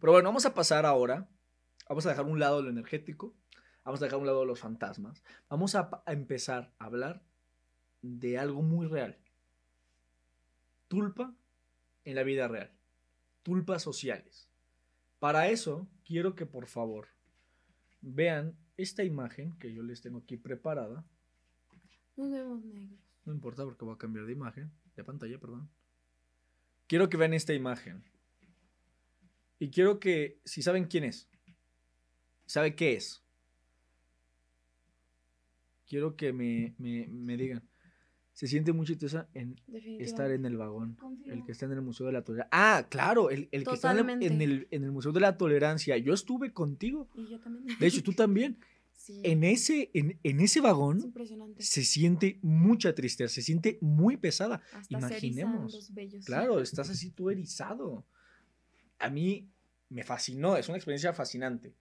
Pero bueno, vamos a pasar ahora, vamos a dejar un lado lo energético, vamos a dejar un lado los fantasmas, vamos a, empezar a hablar de algo muy real. Tulpa en la vida real. Tulpas sociales. Para eso, quiero que por favor vean esta imagen que yo les tengo aquí preparada. vemos negros. No importa porque voy a cambiar de imagen, de pantalla, perdón. Quiero que vean esta imagen. Y quiero que, si saben quién es, sabe qué es, quiero que me, digan. Se siente mucha tristeza en estar en el vagón. El que está en el Museo de la Tolerancia. Ah, claro, el, que está en el, en, el, Museo de la Tolerancia. Yo estuve contigo. De hecho, tú también. En, ese, en, ese vagón se siente mucha tristeza, se siente muy pesada. Imaginemos. Claro, estás así tú erizado a mí me fascinó, es una experiencia fascinante.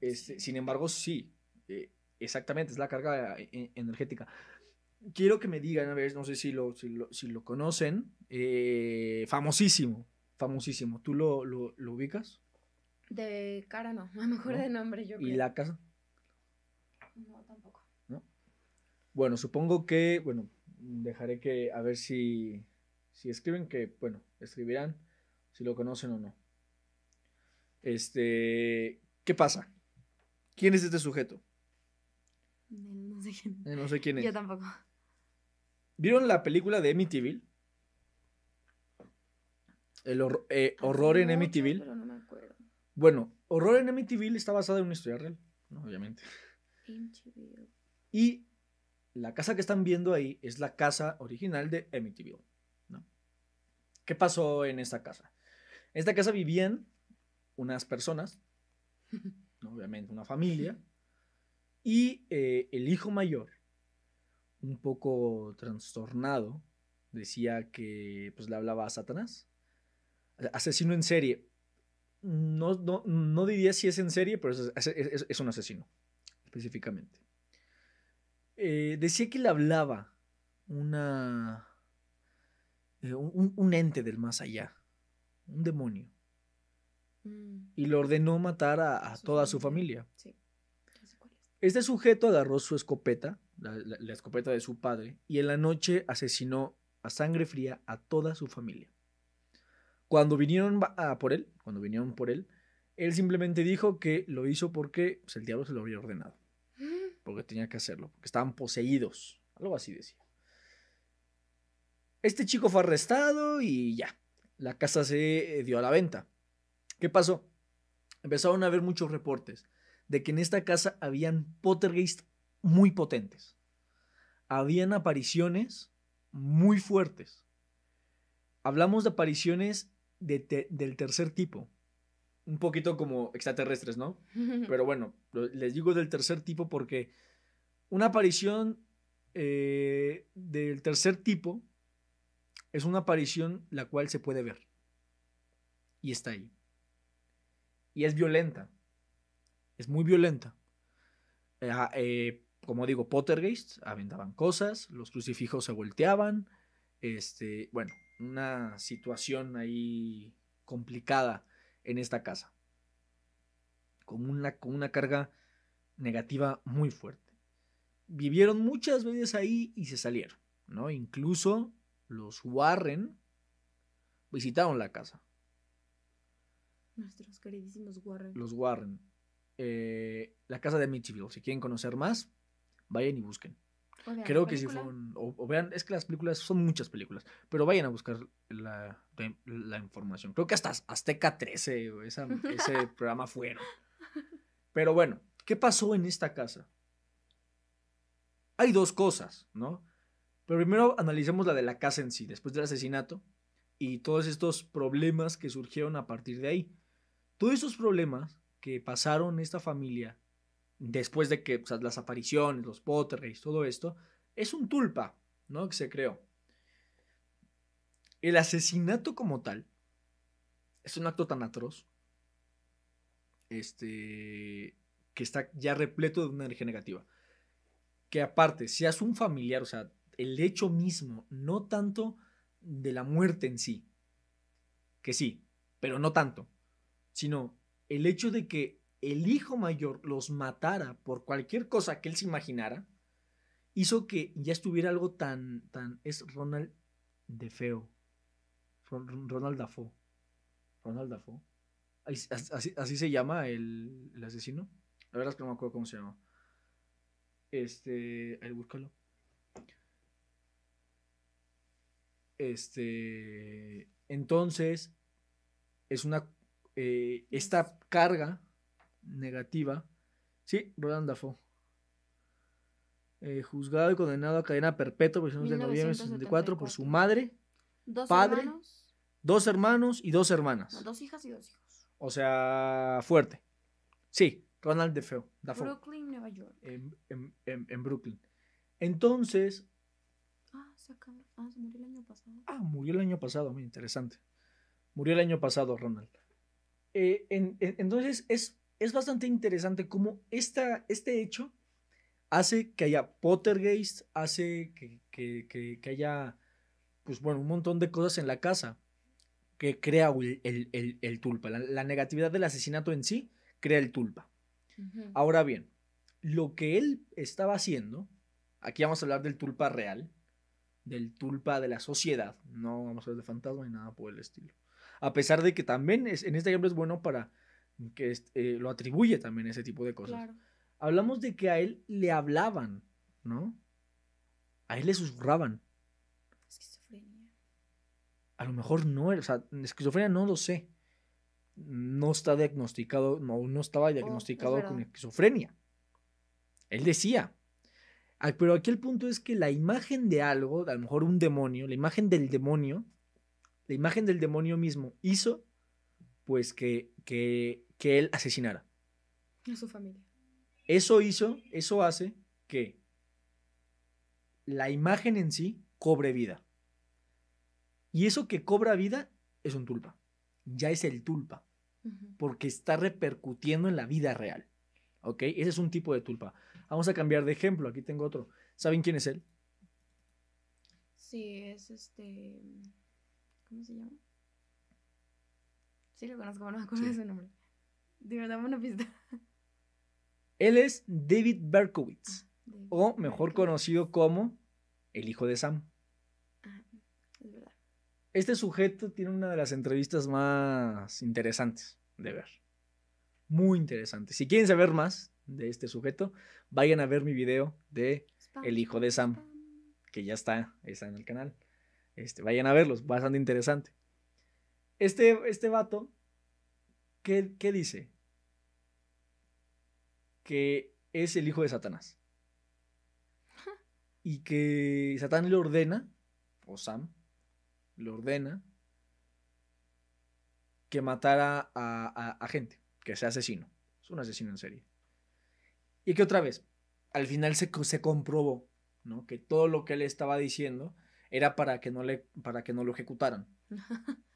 Este, sin embargo, sí, eh, exactamente, es la carga eh, eh, energética. Quiero que me digan, a ver, no sé si lo, si lo, conocen, famosísimo, famosísimo. ¿Tú lo, ubicas? De cara no, a lo mejor de nombre yo. ¿Y la casa? No, tampoco. Bueno, supongo que, bueno, dejaré que, a ver si, si escriben, que, bueno, escribirán si lo conocen o no. Este, ¿qué pasa? ¿Quién es este sujeto? No sé quién. Eh, es. Yo tampoco. ¿Vieron la película de TV? El eh, horror en Emmy Pero Bueno, Horror en TV está basada en una historia real, obviamente. Y la casa que están viendo ahí es la casa original de Emmy ¿no? ¿Qué pasó en esa casa? En esta casa vivían unas personas, obviamente una familia, y eh, el hijo mayor, un poco trastornado, decía que pues le hablaba a Satanás. Asesino en serie. No, no, diría si es en serie, pero es, un asesino, específicamente. Eh, decía que le hablaba una, eh, un ente del más allá un demonio. Mm. Y le ordenó matar a, toda su familia. Este sujeto agarró su escopeta, la, escopeta de su padre, y en la noche asesinó a sangre fría a toda su familia. Cuando vinieron a, por él, cuando vinieron por él, él simplemente dijo que lo hizo porque pues, el diablo se lo había ordenado. Porque tenía que hacerlo, porque estaban poseídos. Algo así decía. Este chico fue arrestado y ya la casa se eh, dio a la venta. ¿Qué pasó? Empezaron a haber muchos reportes de que en esta casa habían Pottergeist muy potentes. Habían apariciones muy fuertes. Hablamos de apariciones del tercer tipo. Un poquito como extraterrestres, ¿no? Pero bueno, les digo del tercer tipo porque una aparición eh, del tercer tipo es una aparición la cual se puede ver. Y está ahí. Y es violenta. Es muy violenta. Eh, como digo, Pottergeist, aventaban cosas, los crucifijos se volteaban. Este, bueno, una situación ahí complicada en esta casa. Con una, con una carga negativa muy fuerte. Vivieron muchas veces ahí y se salieron, ¿no? Incluso los Warren visitaron la casa. Nuestros queridísimos Warren. Los Warren. Eh, la casa de Michigan. Si quieren conocer más, vayan y busquen. Creo que si fueron... o, vean, es que las películas son muchas películas, pero vayan a buscar la, información. Creo que hasta Azteca 13, ese programa fueron. Pero bueno, ¿qué pasó en esta casa? Hay dos cosas, ¿no? Pero primero analicemos la de la casa en sí, después del asesinato y todos estos problemas que surgieron a partir de ahí. Todos esos problemas que pasaron esta familia después de que las apariciones, los y todo esto, es un tulpa, ¿no? Que se creó. El asesinato como tal es un acto tan atroz, este, que está ya repleto de una energía negativa. Que aparte, Si seas un familiar, o sea, el hecho mismo, no tanto de la muerte en sí, que sí, pero no tanto, sino el hecho de que el hijo mayor los matara por cualquier cosa que él se imaginara, hizo que ya estuviera algo tan, tan, es Ronald de feo, Ronald Dafoe, Ronald Dafoe, así, así se llama el, asesino, la verdad es que no me acuerdo cómo se llama, este, ahí búscalo, Este, entonces, es una, eh, esta carga negativa, sí, Ronald Dafoe. Eh, juzgado y condenado a cadena perpetua por de noviembre por su madre, dos padre, dos hermanos y dos hermanas. dos hijas y dos hijos. O sea, fuerte. Sí, Ronald DeFeo. Dafoe. Brooklyn, Nueva York. en, en, en Brooklyn. Entonces, Ah, acaba, Ah, se murió el año pasado. Ah, murió el año pasado, muy interesante. Murió el año pasado, Ronald. Eh, entonces, es, es bastante interesante cómo este hecho hace que haya Pottergeist, hace que, haya, pues bueno, un montón de cosas en la casa que crea el, tulpa. La, negatividad del asesinato en sí crea el tulpa. Ahora bien, lo que él estaba haciendo, aquí vamos a hablar del tulpa real, del tulpa de la sociedad. No vamos a ver de fantasma ni nada por el estilo. A pesar de que también es, en este ejemplo es bueno para que eh, lo atribuye también ese tipo de cosas. Hablamos de que a él le hablaban, ¿no? A él le susurraban. Esquizofrenia. A lo mejor no, o sea, esquizofrenia no lo sé. No está diagnosticado, no, no estaba oh, diagnosticado con esquizofrenia. Él decía, pero aquí el punto es que la imagen de algo, a lo mejor un demonio, la imagen del demonio, la imagen del demonio mismo hizo pues que, que, que él asesinara. A su familia. Eso hizo, eso hace que la imagen en sí cobre vida. Y eso que cobra vida es un tulpa. Ya es el tulpa. Porque está repercutiendo en la vida real. ¿Ok? Ese es un tipo de tulpa. Vamos a cambiar de ejemplo. Aquí tengo otro. ¿Saben quién es él? Sí, es este. ¿Cómo se llama? Sí, lo conozco, no me acuerdo de su nombre. Dime, dame una pista. Él es David Berkowitz, ah, o mejor conocido como el hijo de Sam. Ah, es verdad. Este sujeto tiene una de las entrevistas más interesantes de ver. Muy interesante. Si quieren saber más, de este sujeto, vayan a ver mi video de El hijo de Sam, que ya está, está en el canal. Este, vayan a verlos, bastante interesante. Este, este vato, ¿qué, dice? Que es el hijo de Satanás. Y que Satán le ordena, o Sam, le ordena que matara a, a gente, que sea asesino. Es un asesino en serie. Y que otra vez, al final se, se comprobó, ¿no? Que todo lo que él estaba diciendo era para que no, le, para que no lo ejecutaran.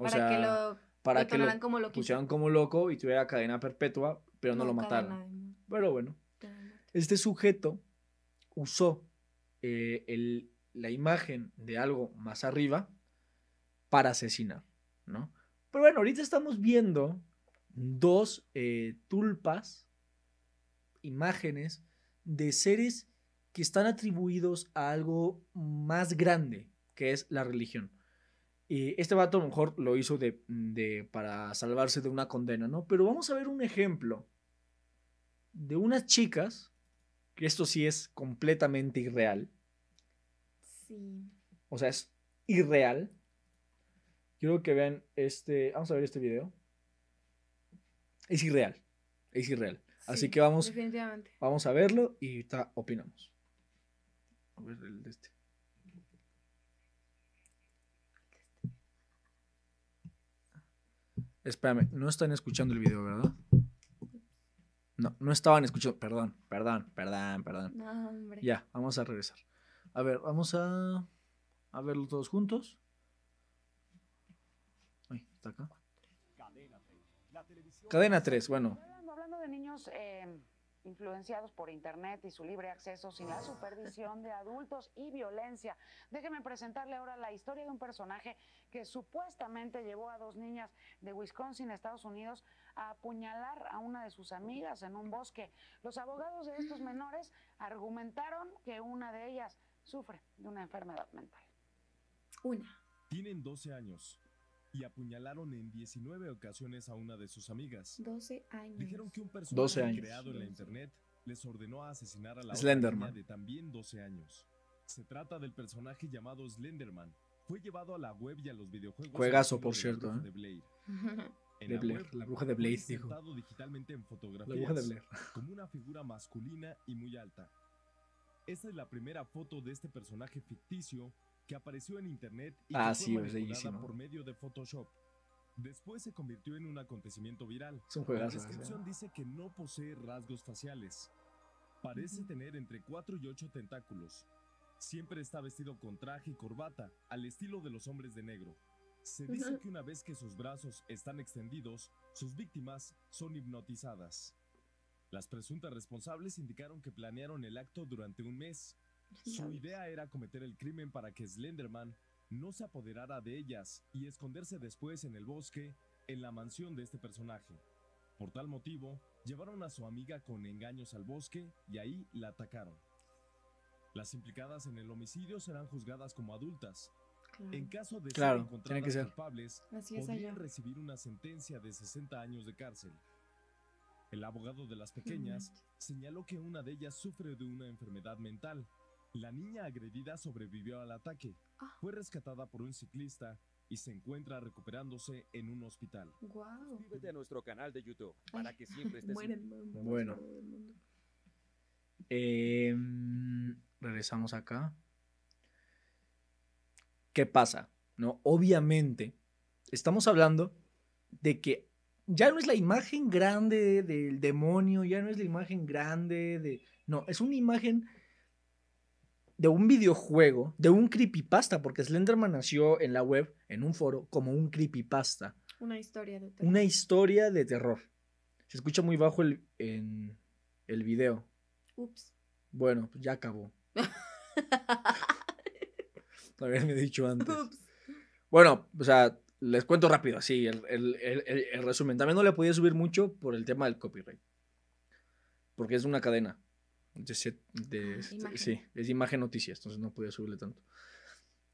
O para sea, que lo, para que lo, como pusieran como loco y tuviera cadena perpetua, pero no, lo mataron Pero bueno, este sujeto usó eh, el, la imagen de algo más arriba para asesinar, ¿no? Pero bueno, ahorita estamos viendo dos eh, tulpas imágenes de seres que están atribuidos a algo más grande, que es la religión. Y este vato a lo mejor lo hizo para salvarse de una condena, ¿no? Pero vamos a ver un ejemplo de unas chicas, que esto sí es completamente irreal. Sí. O sea, es irreal. Quiero que vean este, vamos a ver este video. Es irreal, es irreal. Así que vamos, vamos a verlo y opinamos. A este. Espérame, no están escuchando el video, ¿verdad? No, no estaban escuchando. Perdón, perdón, perdón, perdón. Ya, vamos a regresar. A ver, vamos a, a verlo todos juntos. está acá. Cadena 3, bueno, Em, influenciados por Internet y su libre acceso sin la supervisión de adultos y violencia. Déjeme presentarle ahora la historia de un personaje que supuestamente llevó a dos niñas de Wisconsin, Estados Unidos, a apuñalar a una de sus amigas en un bosque. Los abogados de estos menores argumentaron que una de ellas sufre de una enfermedad mental. Una. Tienen 12 años y apuñalaron en 19 ocasiones a una de sus amigas. 12 años. Dijeron que un personaje creado en la internet les ordenó asesinar a la Slenderman. de también 12 años. Se trata del personaje llamado Slenderman. Fue llevado a la web y a los videojuegos. Juegazo, por cierto. ¿eh? De la, bruja de Blaze, dijo. digitalmente en fotografía la bruja de Blair. Como una figura masculina y muy alta. Esta es la primera foto de este personaje ficticio que apareció en internet y ah, fue pues, por medio de Photoshop. Después se convirtió en un acontecimiento viral. La descripción dice que no posee rasgos faciales. Parece tener entre 4 y 8 tentáculos. Siempre está vestido con traje y corbata, al estilo de los hombres de negro. Se dice que una vez que sus brazos están extendidos, sus víctimas son hipnotizadas. Las presuntas responsables indicaron que planearon el acto durante un mes, su idea era cometer el crimen para que Slenderman no se apoderara de ellas y esconderse después en el bosque, en la mansión de este personaje. Por tal motivo, llevaron a su amiga con engaños al bosque y ahí la atacaron. Las implicadas en el homicidio serán juzgadas como adultas. En caso de ser que culpables, podrían recibir una sentencia de 60 años de cárcel. El abogado de las pequeñas señaló que una de ellas sufre de una enfermedad mental la niña agredida sobrevivió al ataque, ah. fue rescatada por un ciclista y se encuentra recuperándose en un hospital. Wow. Suscríbete a nuestro canal de YouTube para que siempre estés... Bueno. Em, regresamos acá. ¿Qué pasa? No, obviamente, estamos hablando de que ya no es la imagen grande del demonio, ya no es la imagen grande de... No, es una imagen de un videojuego, de un creepypasta, porque Slenderman nació en la web, en un foro, como un creepypasta. Una historia de terror. Una historia de terror. Se escucha muy bajo el, en el video. Ups. Bueno, pues ya acabó. he dicho antes. Bueno, o sea, les cuento rápido, así, el resumen. También no le podía subir mucho por el tema del copyright. Porque es una cadena de, ah, este, sí, es imagen noticias, entonces no podía subirle tanto.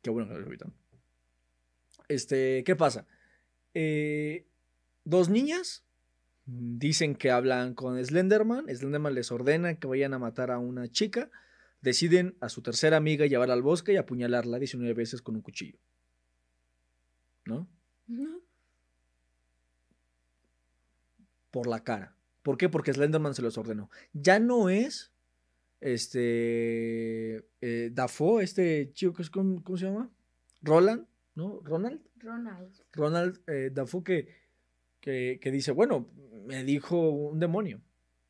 Qué bueno que lo subí tanto. Este, ¿qué pasa? Eh, dos niñas dicen que hablan con Slenderman, Slenderman les ordena que vayan a matar a una chica, deciden a su tercera amiga llevarla al bosque y apuñalarla 19 veces con un cuchillo. No. Por la cara. ¿Por qué? Porque Slenderman se los ordenó. Ya no es este, eh, Dafoe, este chico que ¿cómo, se llama? Roland, ¿no? Ronald. Ronald. Ronald eh, Dafoe que, que, dice, bueno, me dijo un demonio,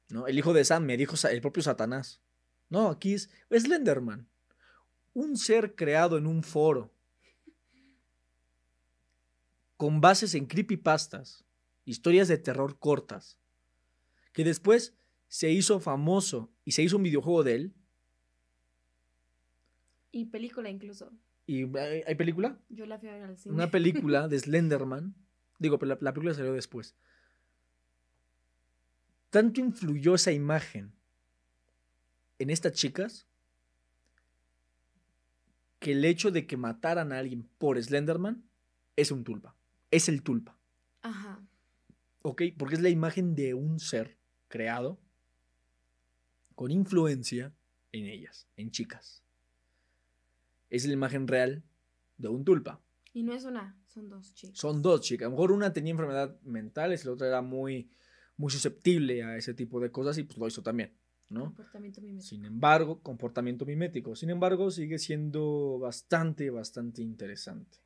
¿no? El hijo de Sam, me dijo el propio Satanás. No, aquí es Slenderman, un ser creado en un foro con bases en creepypastas, historias de terror cortas, que después se hizo famoso y se hizo un videojuego de él. Y película incluso. ¿Y eh, hay, película? Yo la fui a ver al cine. Una película de Slenderman. Digo, pero la, la película salió después. Tanto influyó esa imagen en estas chicas que el hecho de que mataran a alguien por Slenderman es un tulpa. Es el tulpa. Ajá. ¿Ok? Porque es la imagen de un ser creado con influencia en ellas, en chicas. Es la imagen real de un tulpa. Y no es una, son dos chicas. Son dos chicas. A lo mejor una tenía enfermedad mental Y la otra era muy, muy susceptible a ese tipo de cosas y pues lo hizo también, ¿no? Comportamiento mimético. Sin embargo, comportamiento mimético. Sin embargo, sigue siendo bastante, bastante interesante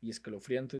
y escalofriante.